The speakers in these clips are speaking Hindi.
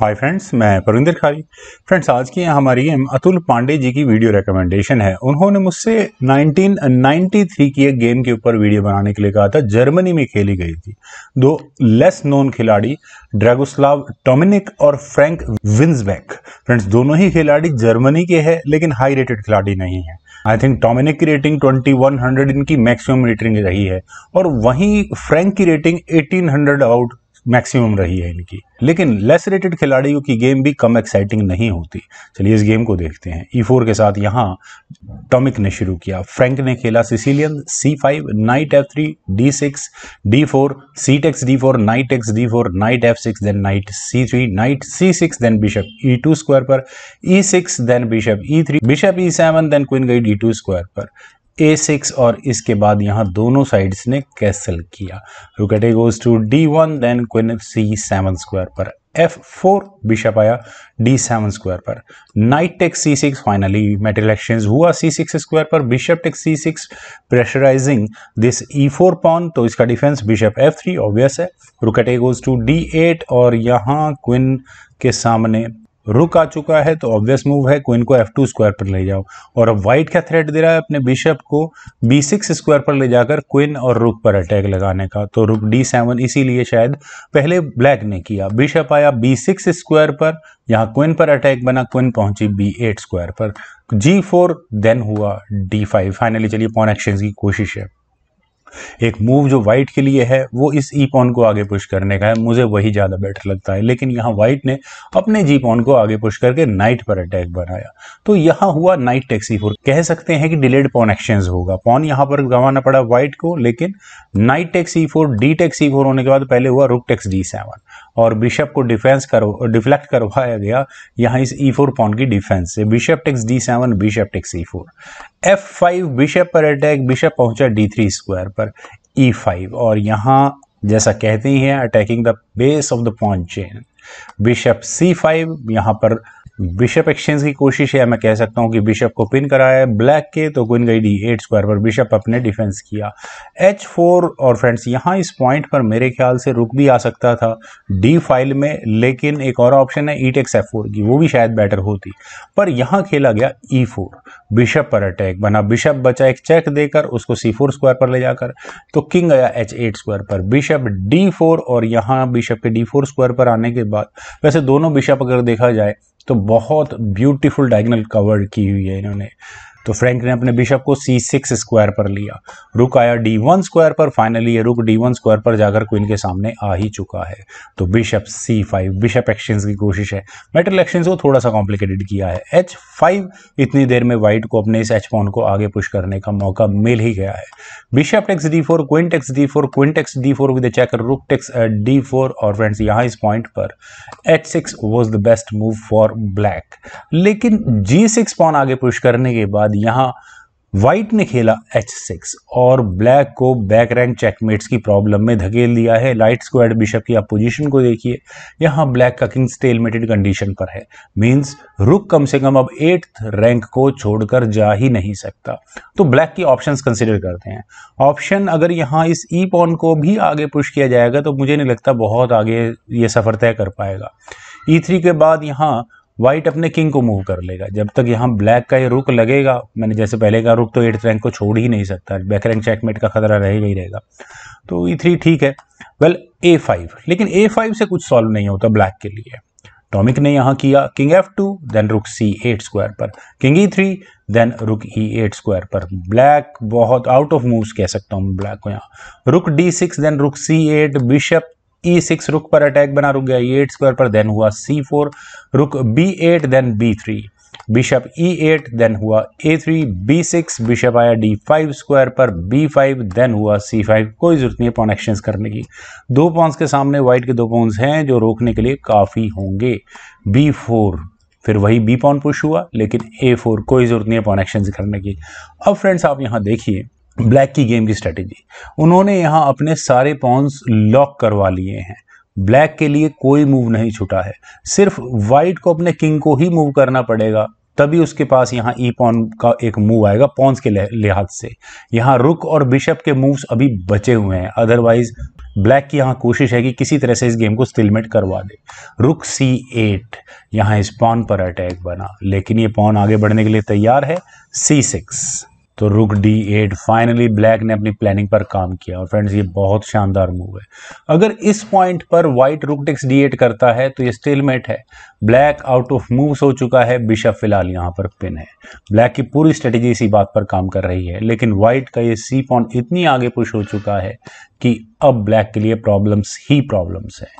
हाय फ्रेंड्स मैं परविंदर खारी फ्रेंड्स आज की हमारी अतुल पांडे जी की वीडियो रिकमेंडेशन है उन्होंने मुझसे 1993 की एक गेम के ऊपर वीडियो बनाने के लिए कहा था जर्मनी में खेली गई थी दो लेस नोन खिलाड़ी ड्रैगोस्लाव टोमिनिक और फ्रैंक विंसबैक फ्रेंड्स दोनों ही खिलाड़ी जर्मनी के हैं लेकिन हाई रेटेड खिलाड़ी नहीं है आई थिंक टोमिनिक की रेटिंग 2100 इनकी मैक्सिमम रेटिंग रही है और वहीं फ्रैंक की रेटिंग 1800 अबाउट मैक्सिमम रही है इनकी लेकिन लेस रेटेड खिलाड़ियों की गेम भी कम एक्साइटिंग नहीं होती चलिए इस गेम को देखते हैं ई e फोर के साथ यहाँ टॉमिक ने शुरू किया फ्रैंक ने खेला Sicilian C five knight F three D six D four C takes D four knight X D four knight F six then knight C three knight C six then bishop E two square पर E six then bishop E three bishop E seven then queen गई डी टू स्क्वायर पर ए सिक्स और इसके बाद यहाँ दोनों साइड्स ने कैसल किया रुकेटे goes to D one then queen C seven square पर एफ फोर बिशप आया डी सेवन स्क्वायर पर knight take C six finally metal exchange हुआ सी सिक्स स्क्वायर पर bishop take C six pressurising this E four pawn तो इसका defence bishop F three obvious है रुकेटे गोज टू डी एट और यहाँ क्विन के सामने रुक आ चुका है तो ऑब्वियस मूव है क्वीन को एफ टू स्क्वायर पर ले जाओ और अब वाइट क्या थ्रेट दे रहा है अपने बिशप को बी सिक्स स्क्वायर पर ले जाकर क्वीन और रुक पर अटैक लगाने का तो रुक डी सेवन इसीलिए शायद पहले ब्लैक ने किया बिशप आया बी सिक्स स्क्वायर पर यहाँ क्विन पर अटैक बना क्विन पहुंची बी एट स्क्वायर पर जी फोर देन हुआ डी फाइव फाइनली चलिए पॉन एक्सचेंज की कोशिश है एक मूव जो वाइट के लिए है वो इस ई पॉन को आगे पुश करने का है मुझे वही ज़्यादा बेटर लगता है लेकिन यहाँ वाइट ने अपने जी पॉन को आगे पुश करके नाइट पर अटैक बनाया तो यहाँ हुआ नाइट टैक्सी फोर कह सकते हैं कि डिलेड पॉन एक्सचेंज होगा पॉन यहाँ पर गंवाना पड़ा वाइट को लेकिन knight takes E four D takes E four होने के बाद पहले हुआ रुक टेक्स डी सेवन और बिशप को डिफेंस करो डिफ्लेक्ट करवाया गया यहाँ इस ई फोर पॉन की डिफेंस से bishop takes D seven bishop takes E four F five bishop पर अटैक बिशप पहुंचा डी थ्री स्क्वायर पर ई e फाइव और यहाँ जैसा कहते ही हैं attacking the base of the pawn chain bishop C five यहाँ पर बिशप एक्सचेंज की कोशिश है मैं कह सकता हूँ कि बिशप को पिन कराया ब्लैक के तो गुन गई डी एट स्क्वायर पर बिशप अपने डिफेंस किया एच फोर और फ्रेंड्स यहाँ इस पॉइंट पर मेरे ख्याल से रुक भी आ सकता था डी फाइल में लेकिन एक और ऑप्शन है ई एफ फोर की वो भी शायद बेटर होती पर यहाँ खेला गया ई e फोर बिशप पर अटैक बना बिशप बचा एक चेक देकर उसको सी फोर स्क्वायर पर ले जाकर तो किंग गया एच एट स्क्वायर पर बिशप डी फोर और यहाँ बिशप के डी फोर स्क्वायर पर आने के बाद वैसे दोनों बिशप अगर देखा जाए तो बहुत ब्यूटीफुल डायगनल कवर की हुई है इन्होंने तो फ्रैंक ने अपने बिशप को सी सिक्स स्क्वायर पर लिया रुक आया डी वन स्क्वायर पर फाइनली ये रुक डी वन स्क्वायर पर जाकर क्वीन के सामने आ ही चुका है तो bishop C five bishop exchange की कोशिश है मेटल एक्सचेंज को थोड़ा सा कॉम्प्लिकेटेड किया है एच फाइव इतनी देर में वाइट को अपने इस एच पॉन को आगे पुश करने का मौका मिल ही गया है bishop takes D four queen takes D four queen takes D four with check rook takes D four और फ्रेंड्स यहाँ इस पॉइंट पर H six was the best move for black लेकिन जी सिक्स पॉन आगे पुश करने के बाद बाद यहाँ वाइट ने खेला एच सिक्स और ब्लैक को बैक रैंक चेकमेट्स की प्रॉब्लम में धकेल दिया है लाइट स्क्वाड बिशप की अपोजिशन को देखिए यहाँ ब्लैक का किंग स्टेलमेटेड कंडीशन पर है मींस रुक कम से कम अब एट्थ रैंक को छोड़कर जा ही नहीं सकता तो ब्लैक की ऑप्शंस कंसिडर करते हैं ऑप्शन अगर यहाँ इस ई e पॉन को भी आगे पुश किया जाएगा तो मुझे नहीं लगता बहुत आगे ये सफ़र तय कर पाएगा ई e के बाद यहाँ व्हाइट अपने किंग को मूव कर लेगा जब तक यहाँ ब्लैक का ये रुक लगेगा मैंने जैसे पहले का रुक तो एट रैंक को छोड़ ही नहीं सकता बैक रैंक चेकमेट का खतरा रहेगा ही रहेगा तो ई थ्री ठीक है वेल ए फाइव लेकिन ए फाइव से कुछ सॉल्व नहीं होता ब्लैक के लिए टॉमिक ने यहाँ किया king F two then rook C eight square पर king E three then rook E eight square पर ब्लैक बहुत आउट ऑफ मूव्स कह सकता हूँ ब्लैक को यहाँ रुक D six then rook C eight bishop E six rook पर अटैक बना रुक गया ई एट स्क्वायर पर देन हुआ C four rook B eight then B three bishop E eight then हुआ A three B six bishop आया डी फाइव स्क्वायर पर बी फाइव देन हुआ सी फाइव कोई ज़रूरत नहीं है पॉन एक्सचेंज करने की दो पॉन्स के सामने व्हाइट के दो पॉन्स हैं जो रोकने के लिए काफ़ी होंगे बी फोर फिर वही बी पॉन पुश हुआ लेकिन ए फोर कोई ज़रूरत नहीं है पॉन एक्सचेंज करने की अब फ्रेंड्स आप यहाँ देखिए ब्लैक की गेम की स्ट्रेटेजी उन्होंने यहाँ अपने सारे पॉन्स लॉक करवा लिए हैं ब्लैक के लिए कोई मूव नहीं छुटा है सिर्फ व्हाइट को अपने किंग को ही मूव करना पड़ेगा तभी उसके पास यहाँ ई e पॉन का एक मूव आएगा पॉन्स के लिहाज से यहाँ रुक और बिशप के मूव्स अभी बचे हुए हैं अदरवाइज ब्लैक की यहाँ कोशिश है कि किसी तरह से इस गेम को स्टिलमेट करवा दे रुक सी एट यहाँ इस पॉन पर अटैक बना लेकिन ये पॉन आगे बढ़ने के लिए तैयार है सी सिक्स तो रुक डी एट फाइनली ब्लैक ने अपनी प्लानिंग पर काम किया और फ्रेंड्स ये बहुत शानदार मूव है अगर इस पॉइंट पर वाइट रुक टेक्स डी एट करता है तो ये स्टेलमेट है ब्लैक आउट ऑफ मूव्स हो चुका है बिशप फिलहाल यहाँ पर पिन है ब्लैक की पूरी स्ट्रेटेजी इसी बात पर काम कर रही है लेकिन वाइट का ये सी पॉइंट इतनी आगे पुश हो चुका है कि अब ब्लैक के लिए प्रॉब्लम्स ही प्रॉब्लम्स हैं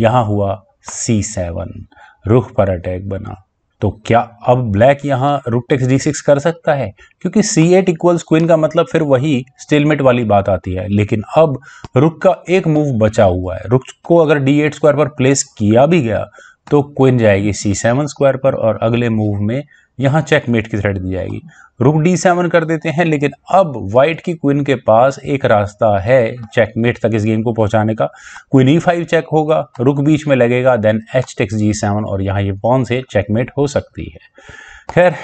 यहाँ हुआ सी सेवन रुख पर अटैक बना तो क्या अब ब्लैक यहाँ रूट टेक्स डी सिक्स कर सकता है क्योंकि सी एट इक्वल्स क्वीन का मतलब फिर वही स्टेलमेट वाली बात आती है लेकिन अब रुक का एक मूव बचा हुआ है रुक को अगर डी एट स्क्वायर पर प्लेस किया भी गया तो क्वीन जाएगी सी सेवन स्क्वायर पर और अगले मूव में यहाँ चेकमेट की थ्रेड दी जाएगी रुक डी सेवन कर देते हैं लेकिन अब वाइट की क्वीन के पास एक रास्ता है चेकमेट तक इस गेम को पहुंचाने का क्वीन ई फाइव चेक होगा रुक बीच में लगेगा then H takes G seven और यहाँ ये पॉन से चेकमेट हो सकती है खैर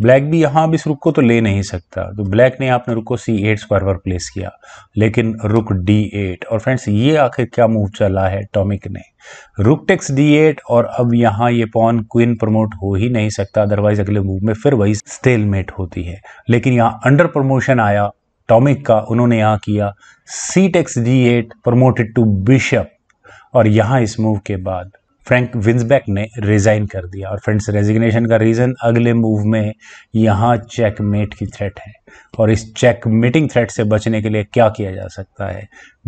ब्लैक भी यहाँ अब इस रुक को तो ले नहीं सकता तो ब्लैक ने अपने रुक को सी एट स्क्वायर पर प्लेस किया लेकिन रुक डी एट और फ्रेंड्स ये आखिर क्या मूव चला है टॉमिक ने रुक टेक्स डी एट और अब यहाँ ये पॉन क्वीन प्रमोट हो ही नहीं सकता अदरवाइज अगले मूव में फिर वही स्टेलमेट होती है लेकिन यहाँ अंडर प्रमोशन आया टॉमिक का उन्होंने यहाँ किया C takes D eight promoted to bishop और यहाँ इस मूव के बाद फ्रैंक विंसबैक ने रिज़ाइन कर दिया और फ्रेंड्स रेजिग्नेशन का रीज़न अगले मूव में यहाँ चेकमेट की थ्रेट है और इस चेक मीटिंग थ्रेट से बचने के लिए क्या किया जा सकता है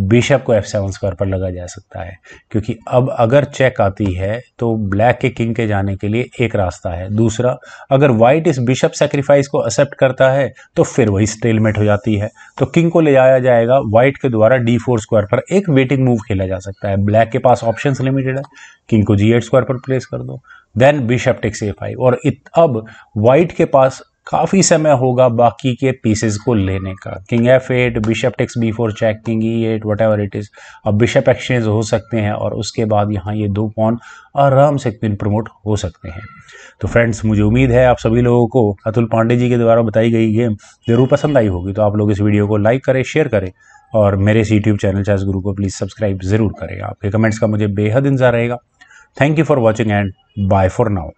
बिशप को एफ सेवन स्क्वायर पर लगा जा सकता है क्योंकि अब अगर चेक आती है तो ब्लैक के किंग के जाने के लिए एक रास्ता है दूसरा अगर वाइट इस बिशप सेक्रीफाइस को एक्सेप्ट करता है तो फिर वही स्टेलमेट हो जाती है तो किंग को ले जाया जाएगा वाइट के द्वारा डी फोर स्क्वायर पर एक वेटिंग मूव खेला जा सकता है ब्लैक के पास ऑप्शन लिमिटेड है किंग को जी एट स्क्वायर पर प्लेस कर दो then bishop takes A five और इत, अब वाइट के पास काफ़ी समय होगा बाकी के पीसेस को लेने का king F eight bishop takes B four check king E eight whatever it is अब बिशप एक्सचेंज हो सकते हैं और उसके बाद यहाँ ये दो पॉन आराम से पिन प्रमोट हो सकते हैं तो फ्रेंड्स मुझे उम्मीद है आप सभी लोगों को अतुल पांडे जी के द्वारा बताई गई गेम ज़रूर पसंद आई होगी तो आप लोग इस वीडियो को लाइक करें शेयर करें और मेरे इस यूट्यूब चैनल चैस गुरु को प्लीज़ सब्सक्राइब ज़रूर करें आपके कमेंट्स का मुझे बेहद इंतजार रहेगा Thank you for watching and bye for now.